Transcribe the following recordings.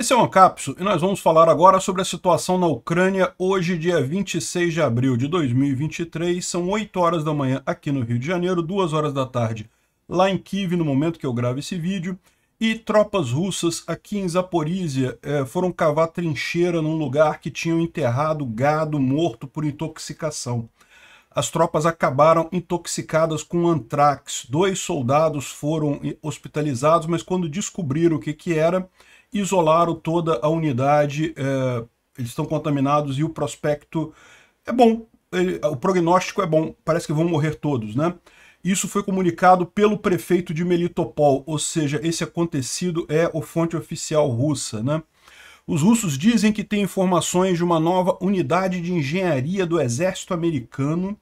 Esse é o Ancapso e nós vamos falar agora sobre a situação na Ucrânia hoje, dia 26 de abril de 2023. São 8 horas da manhã aqui no Rio de Janeiro, 2 horas da tarde lá em Kiev, no momento que eu gravo esse vídeo. E tropas russas aqui em Zaporizhia eh, foram cavar trincheira num lugar que tinham enterrado gado morto por intoxicação. As tropas acabaram intoxicadas com antrax. Dois soldados foram hospitalizados, mas quando descobriram o que, que era, isolaram toda a unidade, é, eles estão contaminados e o prospecto é bom, ele, o prognóstico é bom, parece que vão morrer todos, né? Isso foi comunicado pelo prefeito de Melitopol, ou seja, esse acontecido é o fonte oficial russa, né? Os russos dizem que têm informações de uma nova unidade de engenharia do exército americano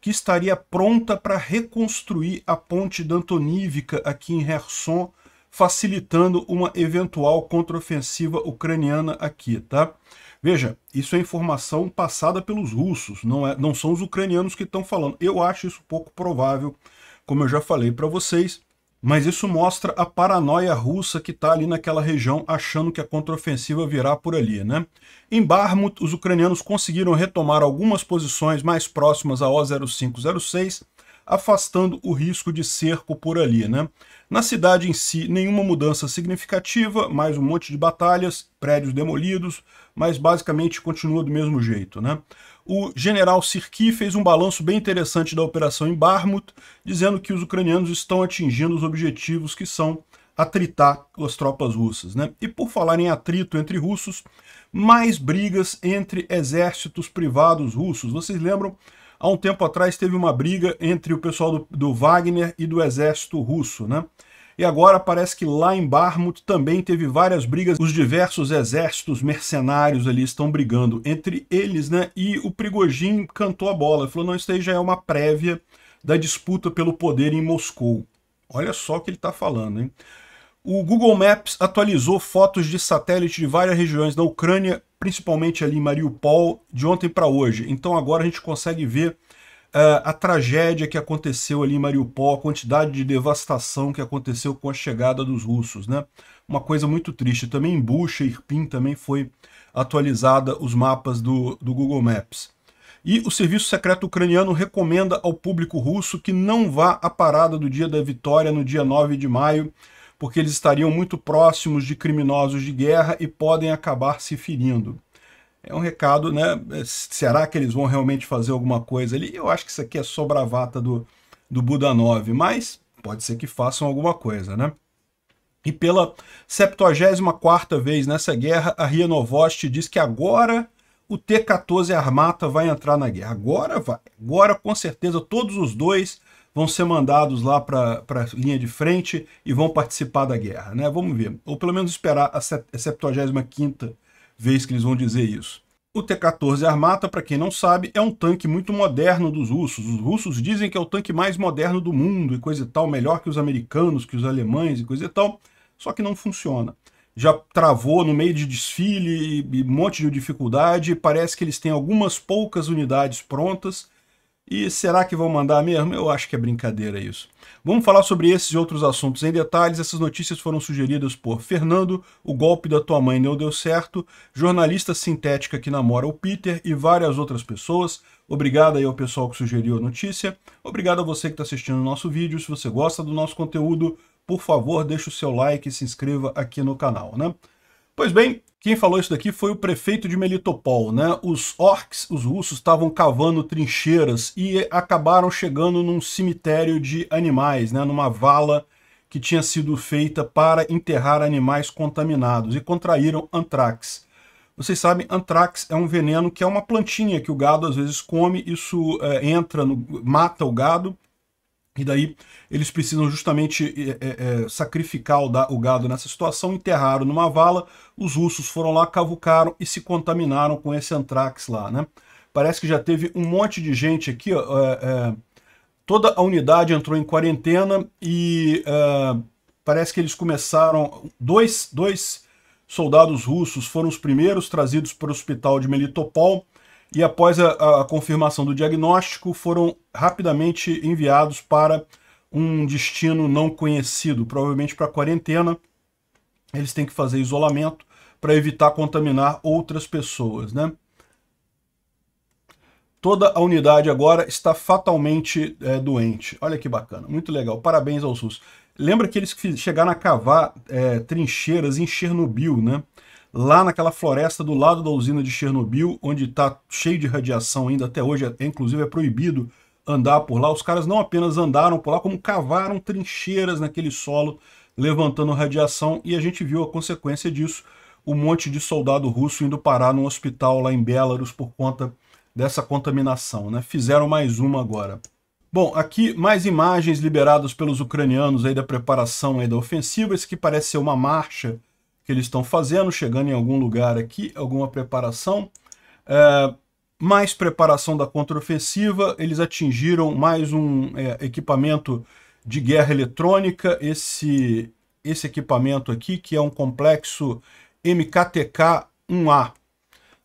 que estaria pronta para reconstruir a ponte Dantonívica aqui em Herson facilitando uma eventual contraofensiva ucraniana aqui, tá? Veja, isso é informação passada pelos russos, não, é, não são os ucranianos que estão falando. Eu acho isso pouco provável, como eu já falei para vocês, mas isso mostra a paranoia russa que está ali naquela região, achando que a contraofensiva virá por ali, né? Em Barmut, os ucranianos conseguiram retomar algumas posições mais próximas a O0506, afastando o risco de cerco por ali. Né? Na cidade em si, nenhuma mudança significativa, mais um monte de batalhas, prédios demolidos, mas basicamente continua do mesmo jeito. Né? O general Sirki fez um balanço bem interessante da operação em Barmut, dizendo que os ucranianos estão atingindo os objetivos que são atritar as tropas russas. Né? E por falar em atrito entre russos, mais brigas entre exércitos privados russos. Vocês lembram Há um tempo atrás teve uma briga entre o pessoal do, do Wagner e do exército russo, né? E agora parece que lá em Barmut também teve várias brigas. Os diversos exércitos mercenários ali estão brigando entre eles, né? E o Prigojin cantou a bola, falou, não, isso aí já é uma prévia da disputa pelo poder em Moscou. Olha só o que ele está falando, hein? O Google Maps atualizou fotos de satélite de várias regiões da Ucrânia principalmente ali em Mariupol, de ontem para hoje. Então agora a gente consegue ver uh, a tragédia que aconteceu ali em Mariupol, a quantidade de devastação que aconteceu com a chegada dos russos, né? Uma coisa muito triste. Também em Bucha, Irpin, também foi atualizada os mapas do, do Google Maps. E o Serviço Secreto Ucraniano recomenda ao público russo que não vá à parada do dia da vitória no dia 9 de maio, porque eles estariam muito próximos de criminosos de guerra e podem acabar se ferindo. É um recado, né? É, será que eles vão realmente fazer alguma coisa ali? Eu acho que isso aqui é só bravata do, do Buda 9, mas pode ser que façam alguma coisa, né? E pela 74ª vez nessa guerra, a Ria Novost diz que agora o T-14 Armata vai entrar na guerra. Agora vai. Agora, com certeza, todos os dois vão ser mandados lá para a linha de frente e vão participar da guerra, né? Vamos ver. Ou pelo menos esperar a 75 vez que eles vão dizer isso. O T-14 Armata, para quem não sabe, é um tanque muito moderno dos russos. Os russos dizem que é o tanque mais moderno do mundo e coisa e tal, melhor que os americanos, que os alemães e coisa e tal, só que não funciona. Já travou no meio de desfile e um monte de dificuldade, parece que eles têm algumas poucas unidades prontas, e será que vão mandar mesmo? Eu acho que é brincadeira isso. Vamos falar sobre esses e outros assuntos em detalhes. Essas notícias foram sugeridas por Fernando, o golpe da tua mãe não deu certo, jornalista sintética que namora o Peter e várias outras pessoas. Obrigado aí ao pessoal que sugeriu a notícia. Obrigado a você que está assistindo o nosso vídeo. Se você gosta do nosso conteúdo, por favor, deixe o seu like e se inscreva aqui no canal, né? Pois bem, quem falou isso daqui foi o prefeito de Melitopol, né? Os orcs, os russos, estavam cavando trincheiras e acabaram chegando num cemitério de animais, né? Numa vala que tinha sido feita para enterrar animais contaminados e contraíram antrax. Vocês sabem, antrax é um veneno que é uma plantinha que o gado às vezes come, isso é, entra, no, mata o gado e daí eles precisam justamente é, é, sacrificar o, da, o, gado nessa situação, enterraram numa vala, os russos foram lá, cavucaram e se contaminaram com esse antrax lá, né? Parece que já teve um monte de gente aqui, ó, é, é toda a unidade entrou em quarentena e é, parece que eles começaram, dois, dois soldados russos foram os primeiros trazidos para o hospital de Melitopol, e após a, a confirmação do diagnóstico foram rapidamente enviados para um destino não conhecido, provavelmente para quarentena. Eles têm que fazer isolamento para evitar contaminar outras pessoas, né? Toda a unidade agora está fatalmente é, doente. Olha que bacana, muito legal. Parabéns ao SUS. Lembra que eles chegaram a cavar é, trincheiras em Chernobyl, né? lá naquela floresta do lado da usina de Chernobyl, onde está cheio de radiação ainda até hoje, é, inclusive é proibido andar por lá. Os caras não apenas andaram por lá, como cavaram trincheiras naquele solo, levantando radiação, e a gente viu a consequência disso, um monte de soldado russo indo parar num hospital lá em Belarus por conta dessa contaminação. Né? Fizeram mais uma agora. Bom, aqui mais imagens liberadas pelos ucranianos aí da preparação aí da ofensiva, esse que parece ser uma marcha que eles estão fazendo, chegando em algum lugar aqui, alguma preparação. É, mais preparação da contraofensiva, eles atingiram mais um é, equipamento de guerra eletrônica, esse, esse equipamento aqui, que é um complexo MKTK-1A.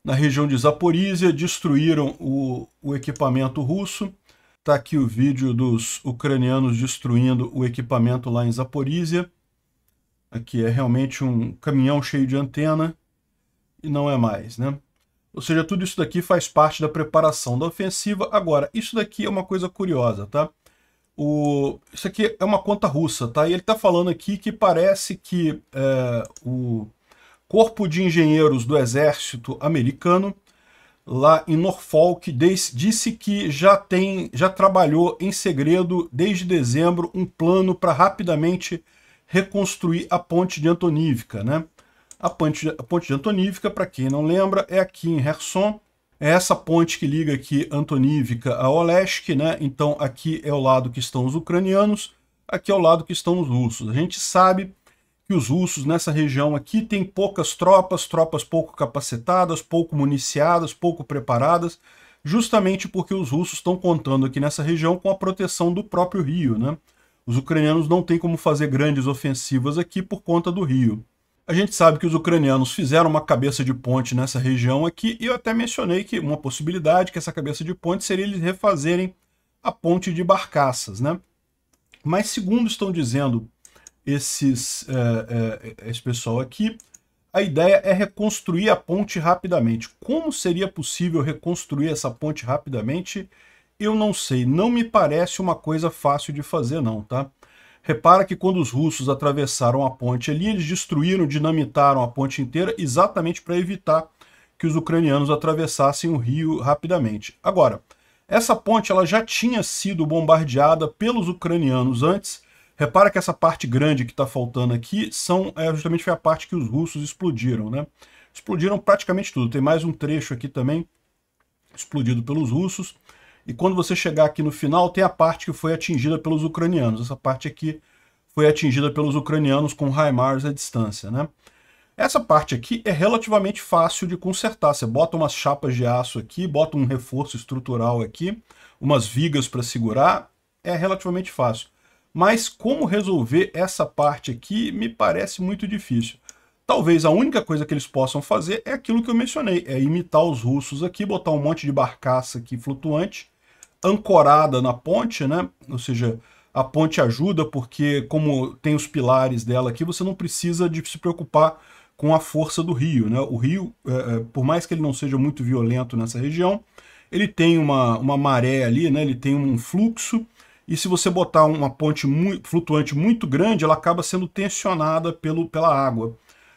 Na região de Zaporizhia, destruíram o, o equipamento russo. Está aqui o vídeo dos ucranianos destruindo o equipamento lá em Zaporizhia. Aqui é realmente um caminhão cheio de antena e não é mais, né? Ou seja, tudo isso daqui faz parte da preparação da ofensiva. Agora, isso daqui é uma coisa curiosa, tá? O... Isso aqui é uma conta russa, tá? E ele está falando aqui que parece que é, o Corpo de Engenheiros do Exército Americano, lá em Norfolk, disse que já, tem, já trabalhou em segredo desde dezembro um plano para rapidamente reconstruir a ponte de Antonívica. Né? A, ponte, a ponte de Antonívica, para quem não lembra, é aqui em Herson. É essa ponte que liga aqui Antonívica a Olesk. Né? Então aqui é o lado que estão os ucranianos, aqui é o lado que estão os russos. A gente sabe que os russos nessa região aqui têm poucas tropas, tropas pouco capacitadas, pouco municiadas, pouco preparadas, justamente porque os russos estão contando aqui nessa região com a proteção do próprio rio, né? Os ucranianos não têm como fazer grandes ofensivas aqui por conta do rio. A gente sabe que os ucranianos fizeram uma cabeça de ponte nessa região aqui, e eu até mencionei que uma possibilidade que essa cabeça de ponte seria eles refazerem a ponte de barcaças, né? Mas segundo estão dizendo esses, é, é, é esse pessoal aqui, a ideia é reconstruir a ponte rapidamente. Como seria possível reconstruir essa ponte rapidamente? eu não sei, não me parece uma coisa fácil de fazer não, tá? Repara que quando os russos atravessaram a ponte ali, eles destruíram, dinamitaram a ponte inteira exatamente para evitar que os ucranianos atravessassem o rio rapidamente. Agora, essa ponte ela já tinha sido bombardeada pelos ucranianos antes. Repara que essa parte grande que está faltando aqui são, é, justamente foi a parte que os russos explodiram, né? Explodiram praticamente tudo. Tem mais um trecho aqui também explodido pelos russos. E quando você chegar aqui no final, tem a parte que foi atingida pelos ucranianos. Essa parte aqui foi atingida pelos ucranianos com HIMARS à distância, né? Essa parte aqui é relativamente fácil de consertar. Você bota umas chapas de aço aqui, bota um reforço estrutural aqui, umas vigas para segurar, é relativamente fácil. Mas como resolver essa parte aqui me parece muito difícil. Talvez a única coisa que eles possam fazer é aquilo que eu mencionei, é imitar os russos aqui, botar um monte de barcaça aqui flutuante ancorada na ponte, né? Ou seja, a ponte ajuda porque como tem os pilares dela aqui, você não precisa de se preocupar com a força do rio, né? O rio, é, é por mais que ele não seja muito violento nessa região, ele tem uma, uma maré ali, né? Ele tem um fluxo e se você botar uma ponte muito, flutuante muito grande, ela acaba sendo tensionada pelo, pela água.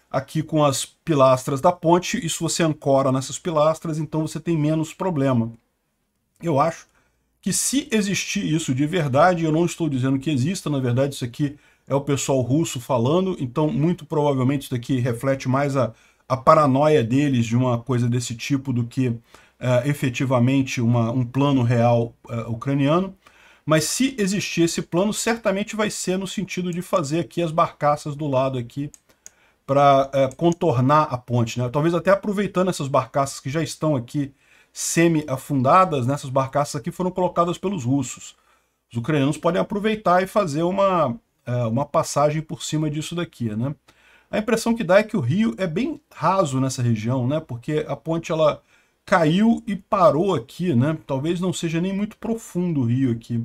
Aqui com as pilastras da ponte, e se você ancora nessas pilastras, então você tem menos problema. Eu acho que se existir isso de verdade, eu não estou dizendo que exista, na verdade isso aqui é o pessoal russo falando, então muito provavelmente isso daqui reflete mais a, a paranoia deles de uma coisa desse tipo do que uh, efetivamente uma, um plano real uh, ucraniano. Mas se existir esse plano, certamente vai ser no sentido de fazer aqui as barcaças do lado aqui para uh, é, contornar a ponte. Né? Talvez até aproveitando essas barcaças que já estão aqui semi-afundadas, nessas né? barcaças aqui foram colocadas pelos russos. Os ucranianos podem aproveitar e fazer uma, é, uma passagem por cima disso daqui, né? A impressão que dá é que o rio é bem raso nessa região, né? Porque a ponte ela caiu e parou aqui, né? Talvez não seja nem muito profundo o rio aqui.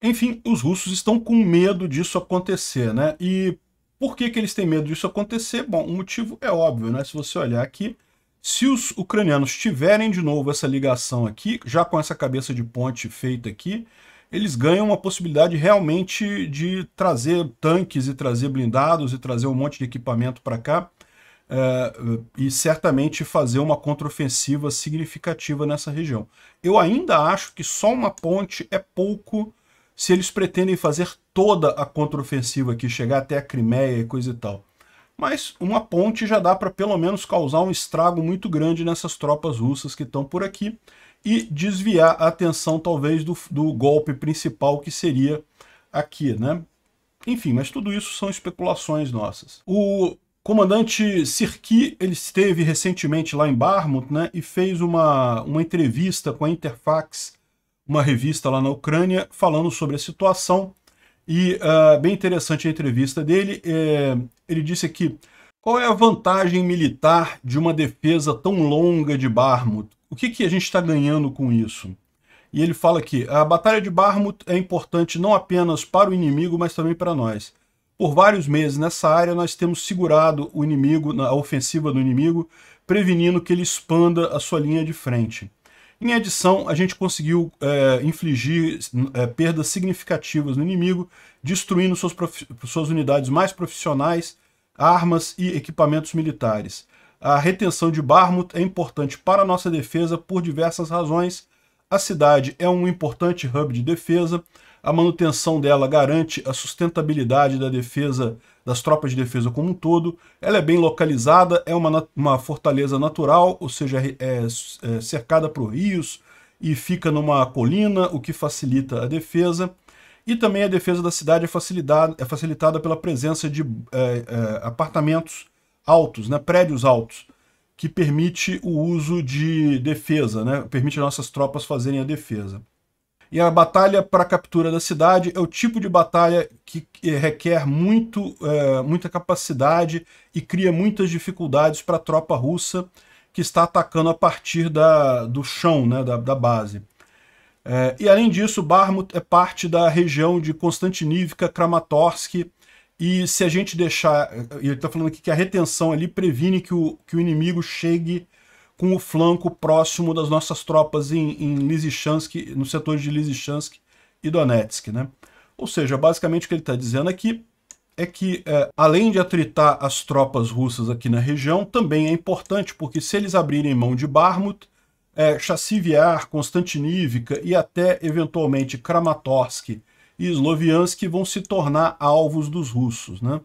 Enfim, os russos estão com medo disso acontecer, né? E por que, que eles têm medo disso acontecer? Bom, o motivo é óbvio, né? Se você olhar aqui, se os ucranianos tiverem de novo essa ligação aqui, já com essa cabeça de ponte feita aqui, eles ganham uma possibilidade realmente de trazer tanques e trazer blindados e trazer um monte de equipamento para cá é, e certamente fazer uma contraofensiva significativa nessa região. Eu ainda acho que só uma ponte é pouco se eles pretendem fazer toda a contraofensiva aqui, chegar até a Crimeia e coisa e tal mas uma ponte já dá para pelo menos causar um estrago muito grande nessas tropas russas que estão por aqui e desviar a atenção talvez do, do golpe principal que seria aqui, né? Enfim, mas tudo isso são especulações nossas. O comandante Sirki, ele esteve recentemente lá em Barmut, né, e fez uma, uma entrevista com a Interfax, uma revista lá na Ucrânia, falando sobre a situação e uh, bem interessante a entrevista dele. É, ele disse aqui: qual é a vantagem militar de uma defesa tão longa de Barmut? O que, que a gente está ganhando com isso? E ele fala que a Batalha de Barmut é importante não apenas para o inimigo, mas também para nós. Por vários meses nessa área, nós temos segurado o inimigo, a ofensiva do inimigo, prevenindo que ele expanda a sua linha de frente. Em adição, a gente conseguiu é, infligir é, perdas significativas no inimigo, destruindo suas, suas unidades mais profissionais, armas e equipamentos militares. A retenção de Barmut é importante para nossa defesa por diversas razões. A cidade é um importante hub de defesa, a manutenção dela garante a sustentabilidade da defesa das tropas de defesa como um todo. Ela é bem localizada, é uma, uma fortaleza natural, ou seja, é, é cercada por rios e fica numa colina, o que facilita a defesa. E também a defesa da cidade é, facilitada, é facilitada pela presença de é, é, apartamentos altos, né, prédios altos, que permite o uso de defesa, né, permite nossas tropas fazerem a defesa. E a batalha para a captura da cidade é o tipo de batalha que eh, requer muito, é, muita capacidade e cria muitas dificuldades para a tropa russa que está atacando a partir da, do chão, né, da, da base. É, e além disso, Barmut é parte da região de Konstantinivka, Kramatorsk, e se a gente deixar, ele está falando aqui que a retenção ali previne que o, que o inimigo chegue com o flanco próximo das nossas tropas em, em Lysychansk, no setor de Lysychansk e Donetsk. Né? Ou seja, basicamente o que ele está dizendo aqui é que, é, além de atritar as tropas russas aqui na região, também é importante, porque se eles abrirem mão de Barmut, é, Chassiviar, Constantinivka e até, eventualmente, Kramatorsk e Sloviansk vão se tornar alvos dos russos. Né?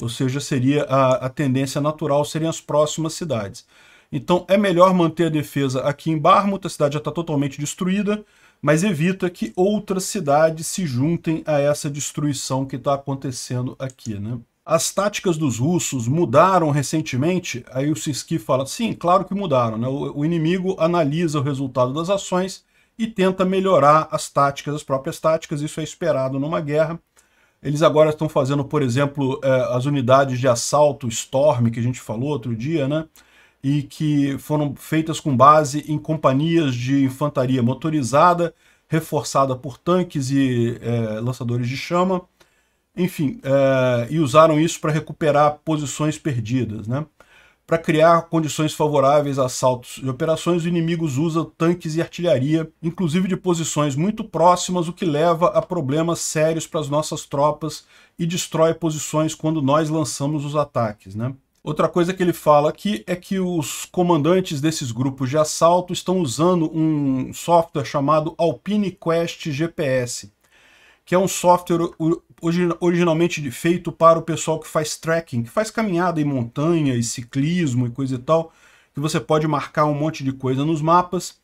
Ou seja, seria a, a tendência natural seriam as próximas cidades. Então é melhor manter a defesa aqui em Barmut, a cidade já está totalmente destruída, mas evita que outras cidades se juntem a essa destruição que está acontecendo aqui, né? As táticas dos russos mudaram recentemente? Aí o Siski fala, sim, claro que mudaram. Né? O, o inimigo analisa o resultado das ações e tenta melhorar as táticas, as próprias táticas, isso é esperado numa guerra. Eles agora estão fazendo, por exemplo, eh, as unidades de assalto Storm, que a gente falou outro dia, né? e que foram feitas com base em companhias de infantaria motorizada, reforçada por tanques e é, lançadores de chama, enfim, é, e usaram isso para recuperar posições perdidas, né? Para criar condições favoráveis a assaltos e operações, os inimigos usam tanques e artilharia, inclusive de posições muito próximas, o que leva a problemas sérios para as nossas tropas e destrói posições quando nós lançamos os ataques, né? Outra coisa que ele fala aqui é que os comandantes desses grupos de assalto estão usando um software chamado Alpine Quest GPS, que é um software originalmente feito para o pessoal que faz trekking, que faz caminhada em montanha e ciclismo e coisa e tal, que você pode marcar um monte de coisa nos mapas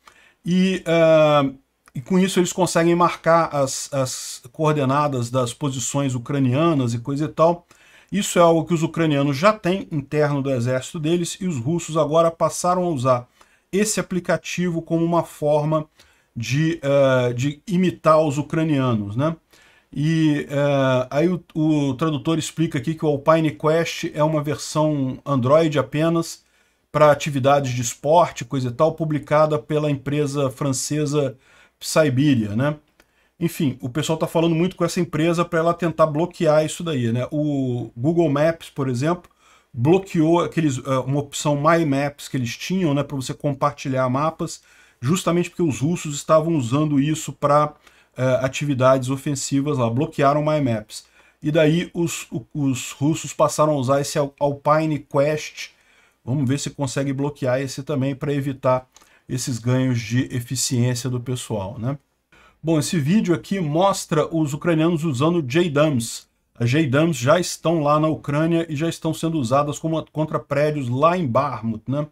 e, uh, e com isso eles conseguem marcar as, as coordenadas das posições ucranianas e coisa e tal, isso é algo que os ucranianos já têm interno do exército deles e os russos agora passaram a usar esse aplicativo como uma forma de, uh, de imitar os ucranianos, né? E uh, aí o, o, tradutor explica aqui que o Alpine Quest é uma versão Android apenas para atividades de esporte, coisa e tal, publicada pela empresa francesa Siberia, né? Enfim, o pessoal está falando muito com essa empresa para ela tentar bloquear isso daí. Né? O Google Maps, por exemplo, bloqueou aqueles, eh, uma opção My Maps que eles tinham né, para você compartilhar mapas, justamente porque os russos estavam usando isso para uh, eh, atividades ofensivas lá, bloquearam My Maps. E daí os, os russos passaram a usar esse Alpine Quest. Vamos ver se consegue bloquear esse também para evitar esses ganhos de eficiência do pessoal, né? Bom, esse vídeo aqui mostra os ucranianos usando J-Dams. As J-Dams já estão lá na Ucrânia e já estão sendo usadas como contra prédios lá em Barmut, né?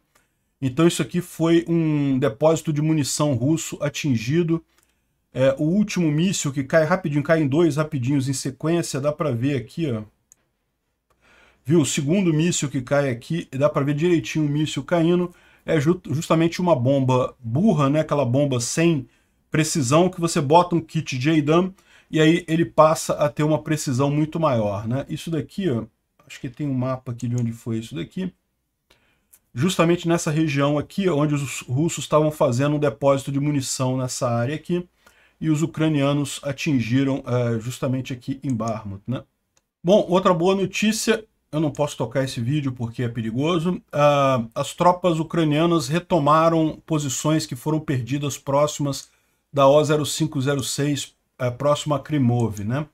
Então isso aqui foi um depósito de munição russo atingido. É, o último míssil que cai rapidinho, cai em dois rapidinhos em sequência, dá para ver aqui, ó. Viu? O segundo míssil que cai aqui, dá para ver direitinho o míssil caindo. É justamente uma bomba burra, né? Aquela bomba sem precisão que você bota um kit JDAM e aí ele passa a ter uma precisão muito maior. Né? Isso daqui, ó, acho que tem um mapa aqui de onde foi isso daqui. Justamente nessa região aqui, onde os russos estavam fazendo um depósito de munição nessa área aqui, e os ucranianos atingiram é, justamente aqui em Barmut. Né? Bom, outra boa notícia eu não posso tocar esse vídeo porque é perigoso. Uh, as tropas ucranianas retomaram posições que foram perdidas próximas da O0506 é, próximo a Krimov, né?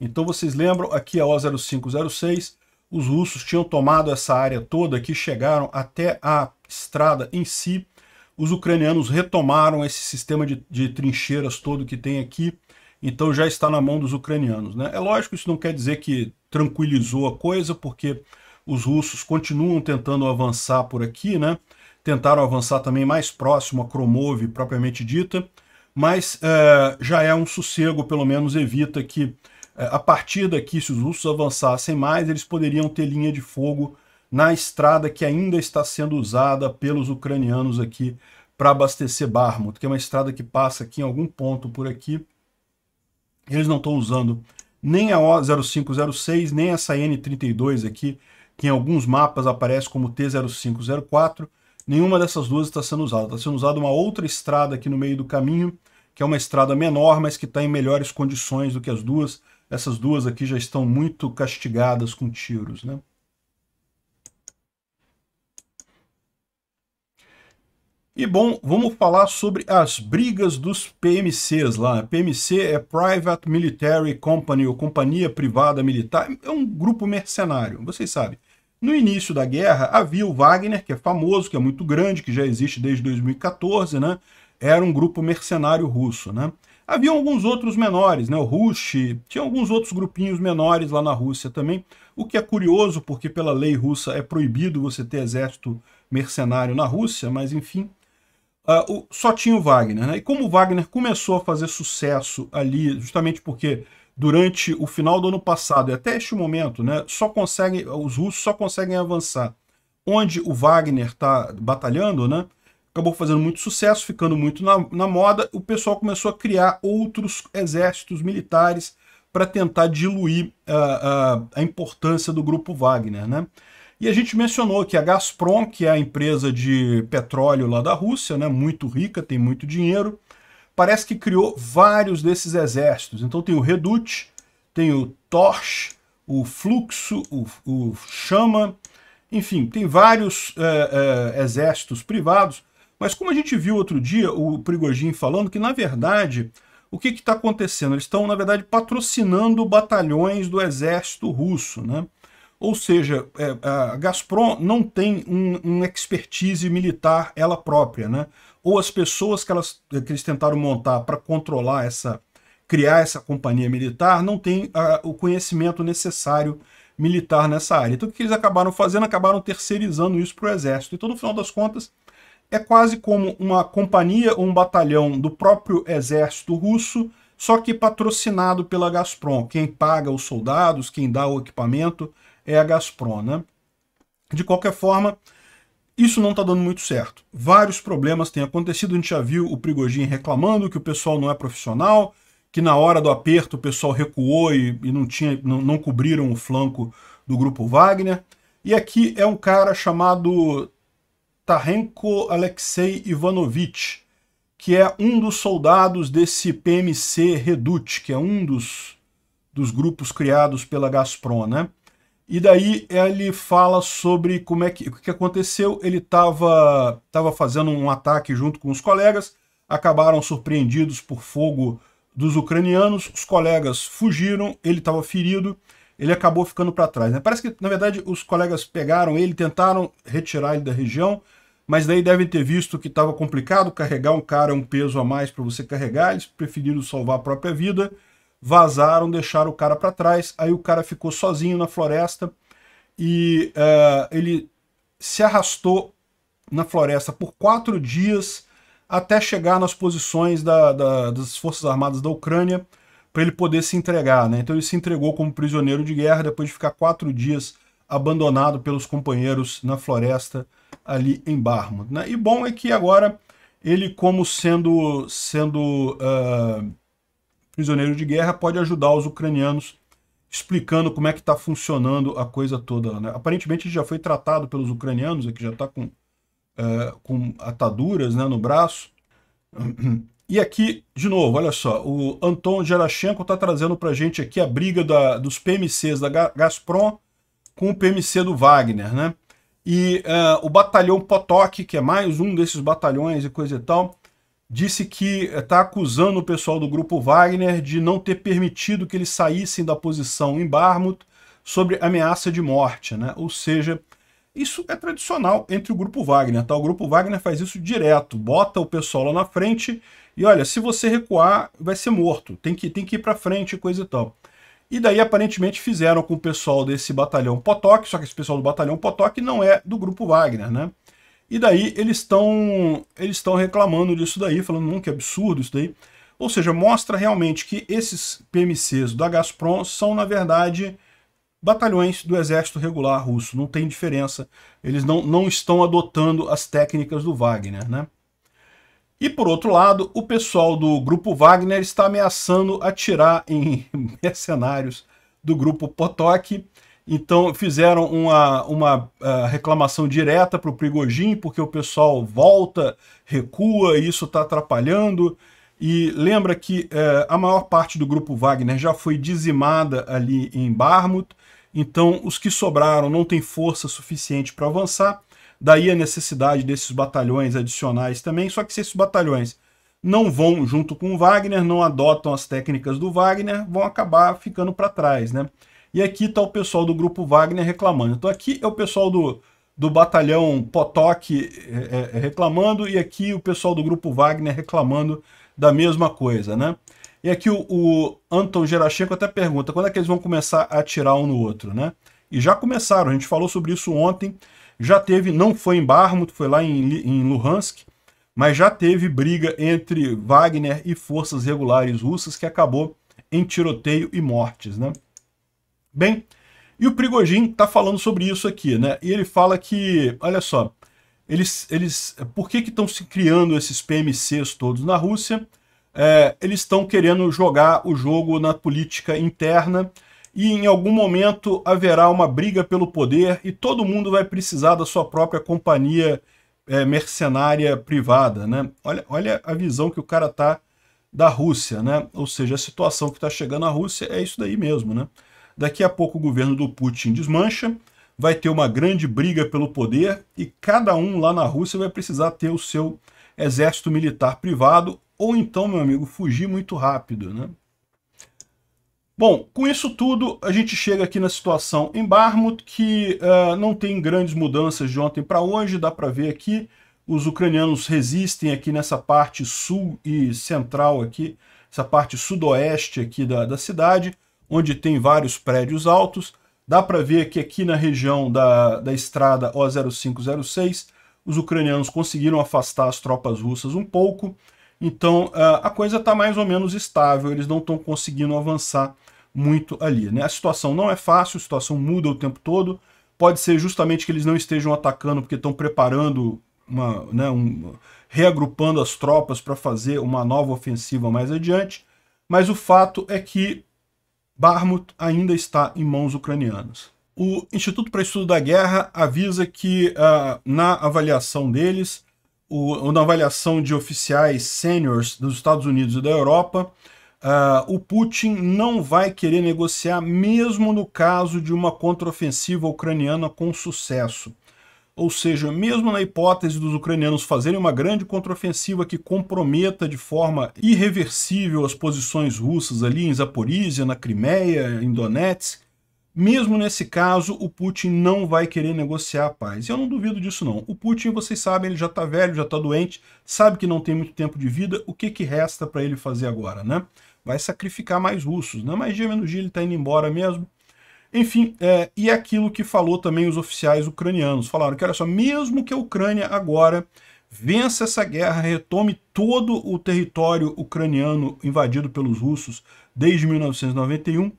Então vocês lembram, aqui a O0506, os russos tinham tomado essa área toda aqui, chegaram até a estrada em si. Os ucranianos retomaram esse sistema de, de trincheiras todo que tem aqui, então já está na mão dos ucranianos. Né? É lógico, isso não quer dizer que tranquilizou a coisa, porque os russos continuam tentando avançar por aqui, né? tentaram avançar também mais próximo a Kromov, propriamente dita, mas eh, já é um sossego, pelo menos evita que, eh, a partir daqui, se os russos avançassem mais, eles poderiam ter linha de fogo na estrada que ainda está sendo usada pelos ucranianos aqui para abastecer Barmut, que é uma estrada que passa aqui em algum ponto por aqui. Eles não estão usando nem a O0506, nem essa N32 aqui, que em alguns mapas aparece como T0504. Nenhuma dessas duas está sendo usada. Está sendo usada uma outra estrada aqui no meio do caminho, que é uma estrada menor, mas que está em melhores condições do que as duas. Essas duas aqui já estão muito castigadas com tiros, né? E bom, vamos falar sobre as brigas dos PMCs lá. PMC é Private Military Company, ou Companhia Privada Militar. É um grupo mercenário, vocês sabem. No início da guerra havia o Wagner, que é famoso, que é muito grande, que já existe desde 2014, né? era um grupo mercenário russo, né? Havia alguns outros menores, né? O Rush, tinha alguns outros grupinhos menores lá na Rússia também, o que é curioso porque pela lei russa é proibido você ter exército mercenário na Rússia, mas enfim, uh, o, só tinha o Wagner, né? E como o Wagner começou a fazer sucesso ali, justamente porque durante o final do ano passado e até este momento, né, só conseguem os russos só conseguem avançar onde o Wagner está batalhando, né? acabou fazendo muito sucesso, ficando muito na, na moda. O pessoal começou a criar outros exércitos militares para tentar diluir a, ah, ah, a importância do grupo Wagner. Né? E a gente mencionou que a Gazprom, que é a empresa de petróleo lá da Rússia, né, muito rica, tem muito dinheiro, parece que criou vários desses exércitos. Então tem o Redut, tem o Torch, o Fluxo, o, o Chama, enfim, tem vários eh, eh, exércitos privados mas como a gente viu outro dia o Prigogine falando que, na verdade, o que está acontecendo? Eles estão, na verdade, patrocinando batalhões do exército russo, né? Ou seja, é, a Gazprom não tem um, um, expertise militar ela própria, né? Ou as pessoas que, elas, que eles tentaram montar para controlar essa, criar essa companhia militar, não tem uh, o conhecimento necessário militar nessa área. Então o que eles acabaram fazendo? Acabaram terceirizando isso para o exército. Então no final das contas, é quase como uma companhia ou um batalhão do próprio exército russo, só que patrocinado pela Gazprom. Quem paga os soldados, quem dá o equipamento é a Gazprom. Né? De qualquer forma, isso não está dando muito certo. Vários problemas têm acontecido, a gente já viu o Prigogine reclamando que o pessoal não é profissional, que na hora do aperto o pessoal recuou e, e não, tinha, não, não cobriram o flanco do grupo Wagner. E aqui é um cara chamado Tarenko Alexei Ivanovich, que é um dos soldados desse PMC Redut, que é um dos, dos grupos criados pela Gazprom, né? E daí ele fala sobre como é que, o que aconteceu. Ele estava tava fazendo um ataque junto com os colegas, acabaram surpreendidos por fogo dos ucranianos, os colegas fugiram, ele estava ferido, ele acabou ficando para trás. Né? Parece que, na verdade, os colegas pegaram ele, tentaram retirar ele da região, mas daí devem ter visto que estava complicado carregar um cara, um peso a mais para você carregar, eles preferiram salvar a própria vida, vazaram, deixaram o cara para trás, aí o cara ficou sozinho na floresta e uh, ele se arrastou na floresta por quatro dias até chegar nas posições da, da, das Forças Armadas da Ucrânia para ele poder se entregar. Né? Então ele se entregou como prisioneiro de guerra depois de ficar quatro dias abandonado pelos companheiros na floresta ali em Barmouth. Né? E bom é que agora ele, como sendo, sendo uh, prisioneiro de guerra, pode ajudar os ucranianos explicando como é que está funcionando a coisa toda. Né? Aparentemente já foi tratado pelos ucranianos, aqui é já está com, uh, com ataduras né, no braço. E aqui, de novo, olha só, o Anton Gerashenko está trazendo para a gente aqui a briga da, dos PMCs da Gazprom com o PMC do Wagner, né? E uh, o batalhão Potok, que é mais um desses batalhões e coisa e tal, disse que está eh, acusando o pessoal do grupo Wagner de não ter permitido que eles saíssem da posição em Barmut sobre ameaça de morte, né? Ou seja, isso é tradicional entre o grupo Wagner, tá? O grupo Wagner faz isso direto, bota o pessoal lá na frente e olha, se você recuar, vai ser morto, tem que, tem que ir para frente e coisa e tal. E daí, aparentemente, fizeram com o pessoal desse batalhão Potok, só que esse pessoal do batalhão Potok não é do grupo Wagner, né? E daí eles estão eles estão reclamando disso daí, falando hum, que absurdo isso daí. Ou seja, mostra realmente que esses PMCs da Gazprom são, na verdade, batalhões do exército regular russo. Não tem diferença. Eles não, não estão adotando as técnicas do Wagner, né? E por outro lado, o pessoal do grupo Wagner está ameaçando atirar em mercenários do grupo Potok. Então fizeram uma, uma uh, reclamação direta para o Prigogine, porque o pessoal volta, recua, e isso está atrapalhando. E lembra que uh, a maior parte do grupo Wagner já foi dizimada ali em Barmut, então os que sobraram não têm força suficiente para avançar. Daí a necessidade desses batalhões adicionais também, só que se esses batalhões não vão junto com o Wagner, não adotam as técnicas do Wagner, vão acabar ficando para trás, né? E aqui está o pessoal do grupo Wagner reclamando. Então aqui é o pessoal do, do batalhão Potok é, eh, é, eh, reclamando e aqui o pessoal do grupo Wagner reclamando da mesma coisa, né? E aqui o, o Anton Gerashenko até pergunta quando é que eles vão começar a atirar um no outro, né? E já começaram, a gente falou sobre isso ontem, já teve, não foi em Barmut, foi lá em, em Luhansk, mas já teve briga entre Wagner e forças regulares russas que acabou em tiroteio e mortes, né? Bem, e o Prigojin está falando sobre isso aqui, né? E ele fala que, olha só, eles, eles por que estão se criando esses PMCs todos na Rússia? É, eles estão querendo jogar o jogo na política interna, e em algum momento haverá uma briga pelo poder e todo mundo vai precisar da sua própria companhia é, mercenária privada, né? Olha, olha a visão que o cara tá da Rússia, né? Ou seja, a situação que está chegando à Rússia é isso daí mesmo, né? Daqui a pouco o governo do Putin desmancha, vai ter uma grande briga pelo poder e cada um lá na Rússia vai precisar ter o seu exército militar privado ou então, meu amigo, fugir muito rápido, né? Bom, com isso tudo, a gente chega aqui na situação em Barmut, que uh, não tem grandes mudanças de ontem para hoje, dá para ver aqui, os ucranianos resistem aqui nessa parte sul e central aqui, essa parte sudoeste aqui da, da cidade, onde tem vários prédios altos, dá para ver que aqui na região da, da estrada O0506, os ucranianos conseguiram afastar as tropas russas um pouco, então é, a coisa está mais ou menos estável, eles não estão conseguindo avançar muito ali. Né? A situação não é fácil, a situação muda o tempo todo. Pode ser justamente que eles não estejam atacando porque estão preparando uma, né, um, reagrupando as tropas para fazer uma nova ofensiva mais adiante, mas o fato é que Barmut ainda está em mãos ucranianas. O Instituto para Estudo da Guerra avisa que, uh, na avaliação deles, o, na avaliação de oficiais sêniores dos Estados Unidos e da Europa, uh, o Putin não vai querer negociar, mesmo no caso de uma contraofensiva ucraniana com sucesso. Ou seja, mesmo na hipótese dos ucranianos fazerem uma grande contraofensiva que comprometa de forma irreversível as posições russas ali em Zaporizhia, na Crimeia, em Donetsk, mesmo nesse caso, o Putin não vai querer negociar a paz. E eu não duvido disso não. O Putin, vocês sabem, ele já está velho, já está doente, sabe que não tem muito tempo de vida, o que que resta para ele fazer agora, né? Vai sacrificar mais russos, né? Mas dia menos dia ele está indo embora mesmo. Enfim, é, e é aquilo que falou também os oficiais ucranianos. Falaram que, olha só, mesmo que a Ucrânia agora vença essa guerra, retome todo o território ucraniano invadido pelos russos desde 1991,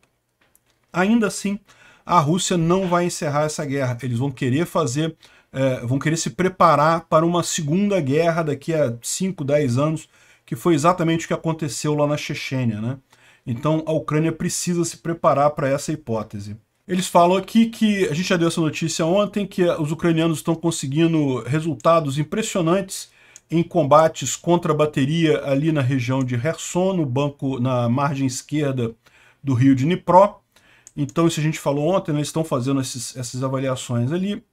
Ainda assim, a Rússia não vai encerrar essa guerra. Eles vão querer fazer, é, vão querer se preparar para uma segunda guerra daqui a 5, 10 anos, que foi exatamente o que aconteceu lá na Chechênia. Né? Então a Ucrânia precisa se preparar para essa hipótese. Eles falam aqui que, a gente já deu essa notícia ontem, que os ucranianos estão conseguindo resultados impressionantes em combates contra a bateria ali na região de Herson, no banco, na margem esquerda do rio de Dnipro. Então, isso a gente falou ontem, né, eles estão fazendo esses, essas avaliações ali.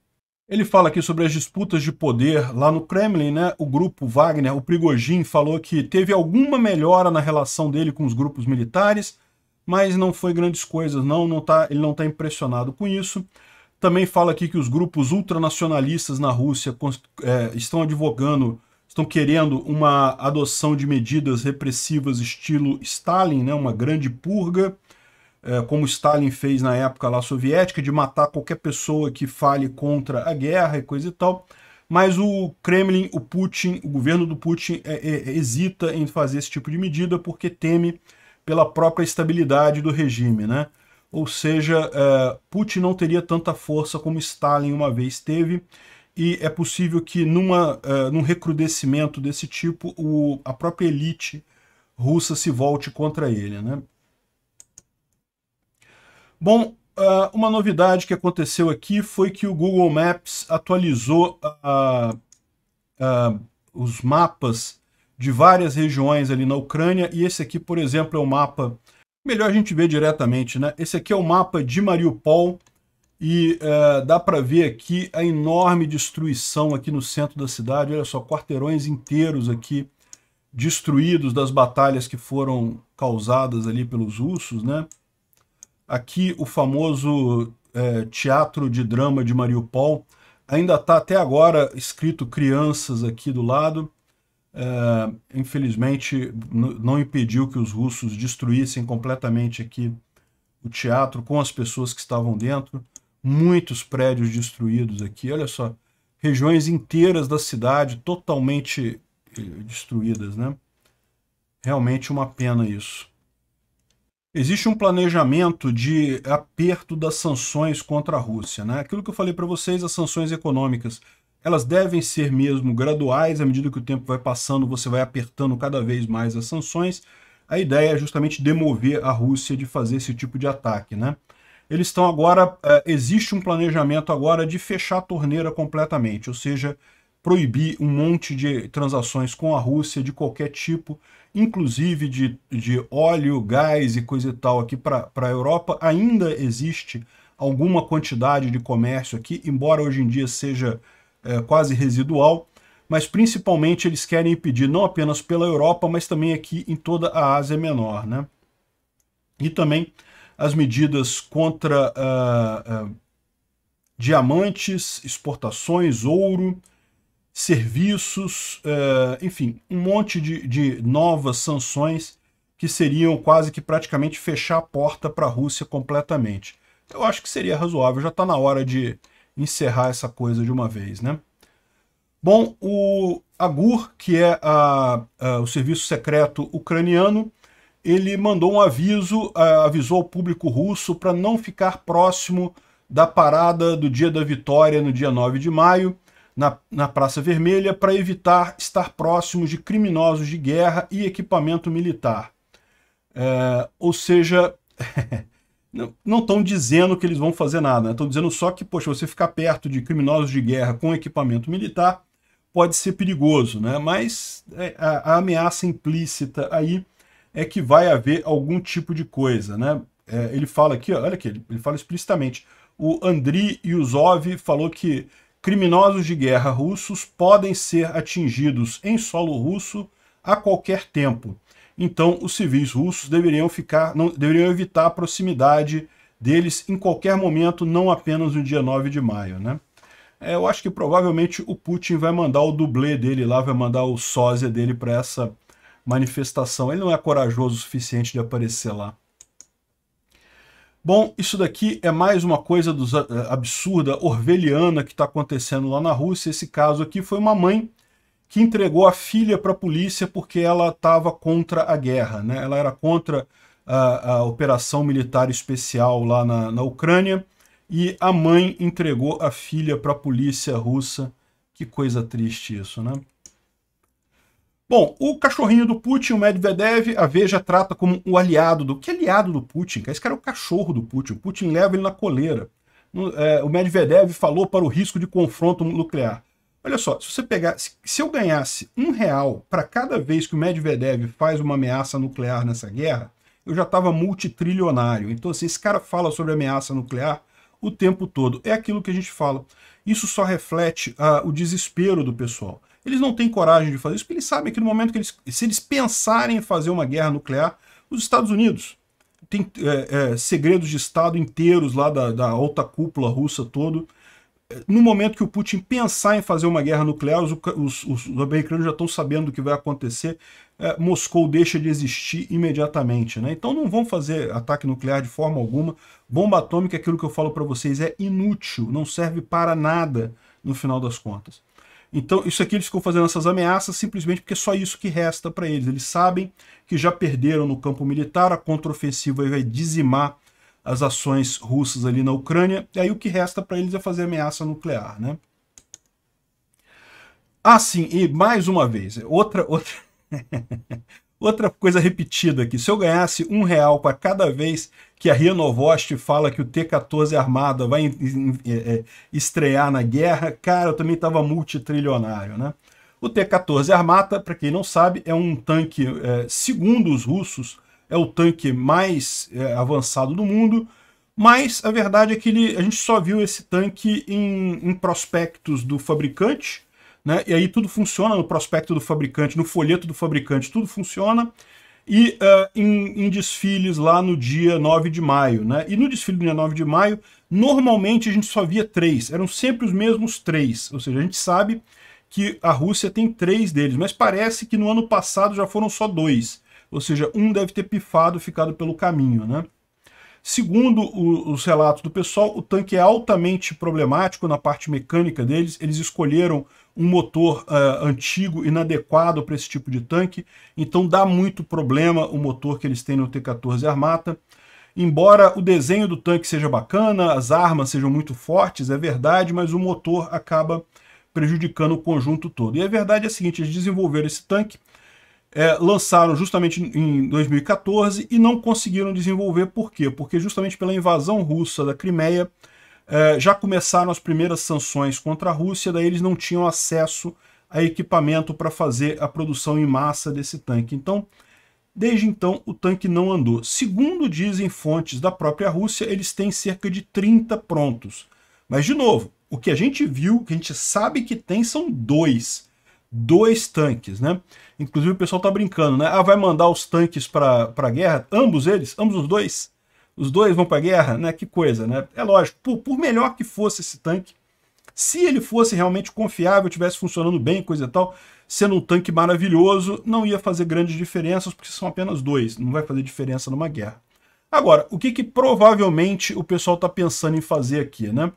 Ele fala aqui sobre as disputas de poder lá no Kremlin, né? O grupo Wagner, o Prigogine, falou que teve alguma melhora na relação dele com os grupos militares, mas não foi grandes coisas, não. não tá, ele não está impressionado com isso. Também fala aqui que os grupos ultranacionalistas na Rússia é, estão advogando, estão querendo uma adoção de medidas repressivas estilo Stalin, né? Uma grande purga. É, como Stalin fez na época lá soviética, de matar qualquer pessoa que fale contra a guerra e coisa e tal. Mas o Kremlin, o Putin, o governo do Putin é, é, é hesita em fazer esse tipo de medida porque teme pela própria estabilidade do regime, né? Ou seja, é, Putin não teria tanta força como Stalin uma vez teve, e é possível que numa, num recrudescimento desse tipo o, a própria elite russa se volte contra ele, né? Bom, ah, uma novidade que aconteceu aqui foi que o Google Maps atualizou uh, uh, os mapas de várias regiões ali na Ucrânia, e esse aqui, por exemplo, é o um mapa... Melhor a gente ver diretamente, né? Esse aqui é o mapa de Mariupol, e uh, dá para ver aqui a enorme destruição aqui no centro da cidade. Olha só, quarteirões inteiros aqui destruídos das batalhas que foram causadas ali pelos russos, né? Aqui o famoso é, Teatro de Drama de Mariupol. Ainda está até agora escrito crianças aqui do lado. É, infelizmente, não impediu que os russos destruíssem completamente aqui o teatro com as pessoas que estavam dentro. Muitos prédios destruídos aqui, olha só. Regiões inteiras da cidade totalmente eh, destruídas, né? Realmente uma pena isso. Existe um planejamento de aperto das sanções contra a Rússia. Né? Aquilo que eu falei para vocês, as sanções econômicas, elas devem ser mesmo graduais, à medida que o tempo vai passando, você vai apertando cada vez mais as sanções. A ideia é justamente demover a Rússia de fazer esse tipo de ataque. Né? Eles estão agora, é, existe um planejamento agora de fechar a torneira completamente, ou seja, proibir um monte de transações com a Rússia de qualquer tipo, inclusive de, de óleo, gás e coisa e tal aqui para a Europa, ainda existe alguma quantidade de comércio aqui, embora hoje em dia seja é, quase residual, mas principalmente eles querem impedir não apenas pela Europa, mas também aqui em toda a Ásia Menor. Né? E também as medidas contra uh, uh, diamantes, exportações, ouro, serviços, uh, enfim, um monte de, de novas sanções que seriam quase que praticamente fechar a porta para a Rússia completamente. Eu acho que seria razoável, já está na hora de encerrar essa coisa de uma vez, né? Bom, o Agur, que é a, a, o serviço secreto ucraniano, ele mandou um aviso, a, avisou ao público russo para não ficar próximo da parada do dia da vitória no dia 9 de maio, na, na Praça Vermelha para evitar estar próximos de criminosos de guerra e equipamento militar. É, ou seja, não estão dizendo que eles vão fazer nada, estão né? dizendo só que, poxa, você ficar perto de criminosos de guerra com equipamento militar pode ser perigoso, né? Mas é, a, a ameaça implícita aí é que vai haver algum tipo de coisa, né? É, ele fala aqui, olha aqui, ele, ele fala explicitamente. O Andriy Yuzov falou que criminosos de guerra russos podem ser atingidos em solo russo a qualquer tempo. Então, os civis russos deveriam, ficar, não, deveriam evitar a proximidade deles em qualquer momento, não apenas no dia 9 de maio. Né? É, eu acho que provavelmente o Putin vai mandar o dublê dele lá, vai mandar o sósia dele para essa manifestação. Ele não é corajoso o suficiente de aparecer lá. Bom, isso daqui é mais uma coisa dos, eh, absurda, orveliana, que está acontecendo lá na Rússia. Esse caso aqui foi uma mãe que entregou a filha para a polícia porque ela estava contra a guerra. Né? Ela era contra a, a operação militar especial lá na, na Ucrânia e a mãe entregou a filha para a polícia russa. Que coisa triste isso, né? Bom, o cachorrinho do Putin, o Medvedev, a Veja trata como o aliado do... Que aliado do Putin? Esse cara é o cachorro do Putin. O Putin leva ele na coleira. É, o Medvedev falou para o risco de confronto nuclear. Olha só, se você pegar, se eu ganhasse um real para cada vez que o Medvedev faz uma ameaça nuclear nessa guerra, eu já estava multitrilionário. Então, assim, esse cara fala sobre ameaça nuclear o tempo todo. É aquilo que a gente fala. Isso só reflete ah, o desespero do pessoal. Eles não têm coragem de fazer isso, porque eles sabem que no momento que eles, se eles pensarem em fazer uma guerra nuclear, os Estados Unidos têm é, é, segredos de Estado inteiros lá da, da alta cúpula russa todo. No momento que o Putin pensar em fazer uma guerra nuclear, os, os, os americanos já estão sabendo o que vai acontecer. É, Moscou deixa de existir imediatamente. Né? Então não vão fazer ataque nuclear de forma alguma. Bomba atômica, é aquilo que eu falo para vocês, é inútil, não serve para nada no final das contas. Então, isso aqui eles ficam fazendo essas ameaças simplesmente porque é só isso que resta para eles. Eles sabem que já perderam no campo militar, a contraofensiva vai dizimar as ações russas ali na Ucrânia, e aí o que resta para eles é fazer ameaça nuclear, né? Ah, sim, e mais uma vez, outra, outra, outra coisa repetida aqui. Se eu ganhasse um real para cada vez que a Ria Novosti fala que o T-14 é armada vai é, é, estrear na guerra, cara, eu também estava multitrilionário, né? O T-14 Armata, para quem não sabe, é um tanque, é, segundo os russos, é o tanque mais é, avançado do mundo, mas a verdade é que ele, a gente só viu esse tanque em, em prospectos do fabricante, né? e aí tudo funciona no prospecto do fabricante, no folheto do fabricante, tudo funciona, e uh, em, em, desfiles lá no dia 9 de maio. Né? E no desfile do dia 9 de maio, normalmente a gente só via três, eram sempre os mesmos três. Ou seja, a gente sabe que a Rússia tem três deles, mas parece que no ano passado já foram só dois. Ou seja, um deve ter pifado, ficado pelo caminho. Né? Segundo o, os relatos do pessoal, o tanque é altamente problemático na parte mecânica deles. Eles escolheram um motor uh, antigo, inadequado para esse tipo de tanque, então dá muito problema o motor que eles têm no T-14 Armata. Embora o desenho do tanque seja bacana, as armas sejam muito fortes, é verdade, mas o motor acaba prejudicando o conjunto todo. E a verdade é a seguinte, eles desenvolveram esse tanque, é, lançaram justamente em 2014 e não conseguiram desenvolver. Por quê? Porque justamente pela invasão russa da Crimeia, é, já começaram as primeiras sanções contra a Rússia, daí eles não tinham acesso a equipamento para fazer a produção em massa desse tanque. Então, desde então, o tanque não andou. Segundo dizem fontes da própria Rússia, eles têm cerca de 30 prontos. Mas, de novo, o que a gente viu, o que a gente sabe que tem, são dois. Dois tanques, né? Inclusive o pessoal tá brincando, né? Ah, vai mandar os tanques para a guerra? Ambos eles? Ambos os dois? os dois vão para a guerra, né? Que coisa, né? É lógico, por, por, melhor que fosse esse tanque, se ele fosse realmente confiável, tivesse funcionando bem, coisa e tal, sendo um tanque maravilhoso, não ia fazer grandes diferenças, porque são apenas dois, não vai fazer diferença numa guerra. Agora, o que, que provavelmente o pessoal está pensando em fazer aqui, né?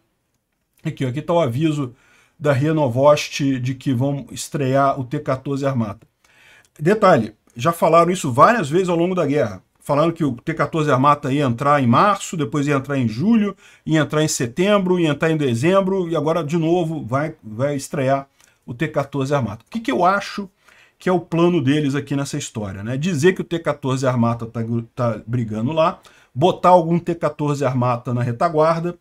Aqui, aqui está o aviso da Renovost de que vão estrear o T-14 Armata. Detalhe, já falaram isso várias vezes ao longo da guerra falando que o T-14 Armata ia entrar em março, depois ia entrar em julho, ia entrar em setembro, ia entrar em dezembro, e agora de novo vai, vai estrear o T-14 Armata. O que, que eu acho que é o plano deles aqui nessa história, né? Dizer que o T-14 Armata tá, tá brigando lá, botar algum T-14 Armata na retaguarda,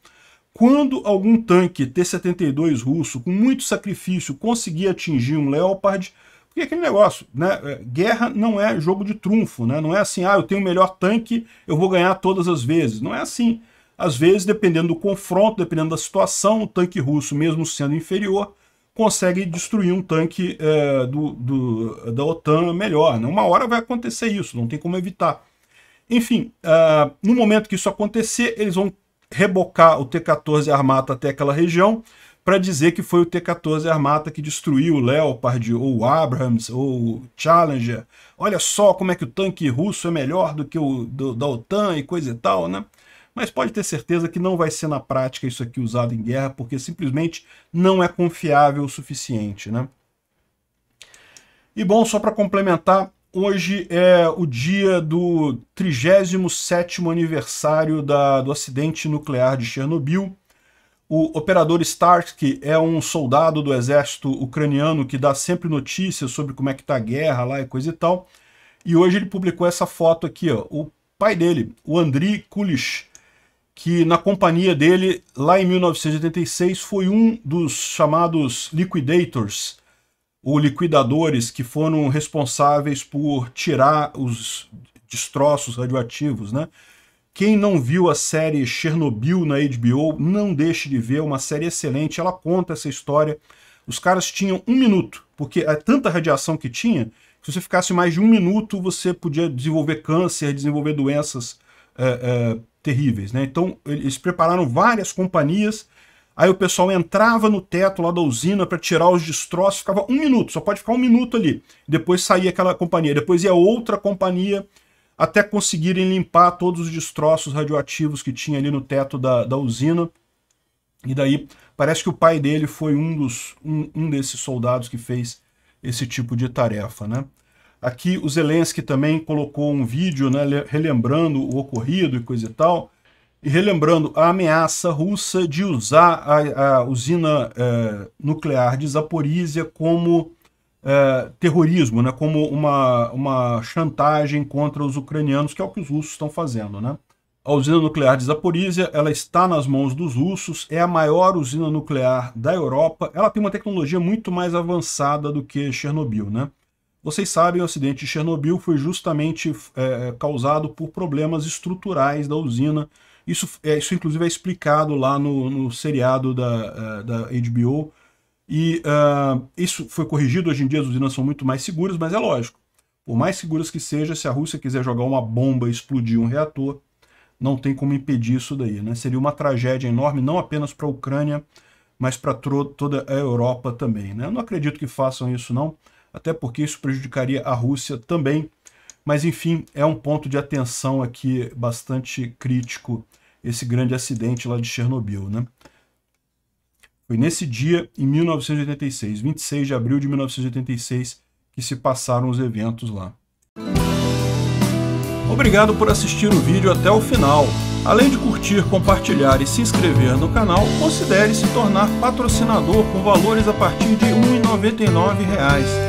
quando algum tanque T-72 russo, com muito sacrifício, conseguir atingir um Leopard, e aquele negócio, né? É, guerra não é jogo de trunfo, né? Não é assim, ah, eu tenho o melhor tanque, eu vou ganhar todas as vezes. Não é assim. Às vezes, dependendo do confronto, dependendo da situação, o tanque russo, mesmo sendo inferior, consegue destruir um tanque é, do, do, da OTAN melhor. Né? Uma hora vai acontecer isso, não tem como evitar. Enfim, uh, no momento que isso acontecer, eles vão rebocar o T-14 armado até aquela região, para dizer que foi o T-14 Armata que destruiu o Leopard, ou o Abrams, ou o Challenger. Olha só como é que o tanque russo é melhor do que o do, da OTAN e coisa e tal, né? Mas pode ter certeza que não vai ser na prática isso aqui usado em guerra, porque simplesmente não é confiável o suficiente, né? E bom, só para complementar, hoje é o dia do 37º aniversário da, do acidente nuclear de Chernobyl, o operador Starsky é um soldado do exército ucraniano que dá sempre notícias sobre como é que tá a guerra lá e coisa e tal. E hoje ele publicou essa foto aqui, ó. O pai dele, o Andriy Kulish, que na companhia dele, lá em 1986, foi um dos chamados liquidators, ou liquidadores, que foram responsáveis por tirar os destroços radioativos, né? Quem não viu a série Chernobyl na HBO, não deixe de ver, é uma série excelente, ela conta essa história. Os caras tinham um minuto, porque é tanta radiação que tinha, se você ficasse mais de um minuto, você podia desenvolver câncer, desenvolver doenças é, é, terríveis. Né? Então, eles prepararam várias companhias, aí o pessoal entrava no teto lá da usina para tirar os destroços, ficava um minuto, só pode ficar um minuto ali. Depois saía aquela companhia, depois ia outra companhia até conseguirem limpar todos os destroços radioativos que tinha ali no teto da, da usina. E daí parece que o pai dele foi um, dos, um, um desses soldados que fez esse tipo de tarefa. Né? Aqui o Zelensky também colocou um vídeo né, relembrando o ocorrido e coisa e tal, e relembrando a ameaça russa de usar a, a usina é, nuclear de Zaporizhia como é, terrorismo, né, como uma, uma chantagem contra os ucranianos, que é o que os russos estão fazendo. Né? A usina nuclear de Zaporizhia ela está nas mãos dos russos, é a maior usina nuclear da Europa, ela tem uma tecnologia muito mais avançada do que Chernobyl. Né? Vocês sabem, o acidente de Chernobyl foi justamente é, causado por problemas estruturais da usina. Isso, é, isso inclusive, é explicado lá no, no seriado da, é, da HBO, e uh, isso foi corrigido, hoje em dia as usinas são muito mais seguras, mas é lógico. Por mais seguras que seja, se a Rússia quiser jogar uma bomba e explodir um reator, não tem como impedir isso daí. Né? Seria uma tragédia enorme, não apenas para a Ucrânia, mas para toda a Europa também. Né? Eu não acredito que façam isso não, até porque isso prejudicaria a Rússia também. Mas enfim, é um ponto de atenção aqui bastante crítico esse grande acidente lá de Chernobyl. Né? Foi nesse dia, em 1986, 26 de abril de 1986, que se passaram os eventos lá. Obrigado por assistir o vídeo até o final. Além de curtir, compartilhar e se inscrever no canal, considere se tornar patrocinador com valores a partir de R$ 1,99